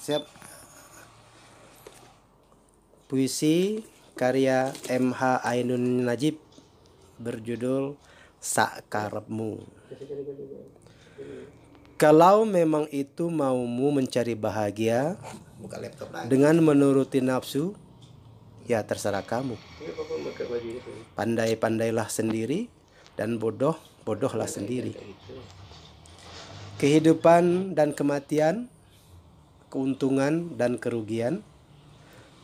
Siap. Puisi karya MH Ainun Najib berjudul Sakarepmu. Kalau memang itu maumu mencari bahagia dengan menuruti nafsu, ya terserah kamu. Pandai-pandailah sendiri dan bodoh bodohlah iya, iya, sendiri. Iya, Kehidupan dan kematian keuntungan dan kerugian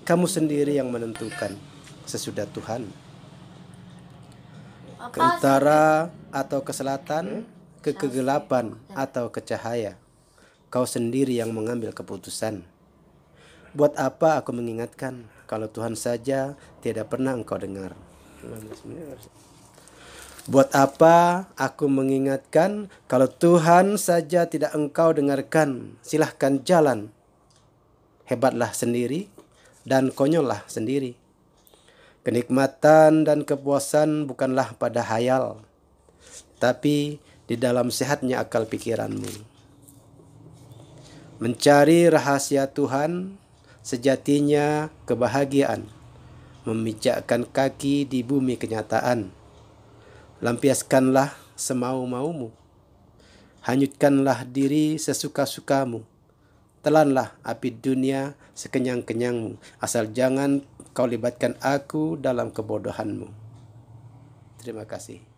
kamu sendiri yang menentukan sesudah Tuhan ke utara atau ke selatan hmm? ke kegelapan hmm. atau ke cahaya kau sendiri yang mengambil keputusan buat apa aku mengingatkan kalau Tuhan saja tidak pernah engkau dengar Buat apa aku mengingatkan kalau Tuhan saja tidak engkau dengarkan? Silahkan jalan hebatlah sendiri, dan konyollah sendiri. Kenikmatan dan kepuasan bukanlah pada hayal, tapi di dalam sehatnya akal pikiranmu. Mencari rahasia Tuhan sejatinya kebahagiaan, memijakkan kaki di bumi kenyataan. Lampiaskanlah semau-maumu, hanyutkanlah diri sesuka-sukamu telanlah api dunia sekenyang-kenyangmu, asal jangan kau libatkan aku dalam kebodohanmu. Terima kasih.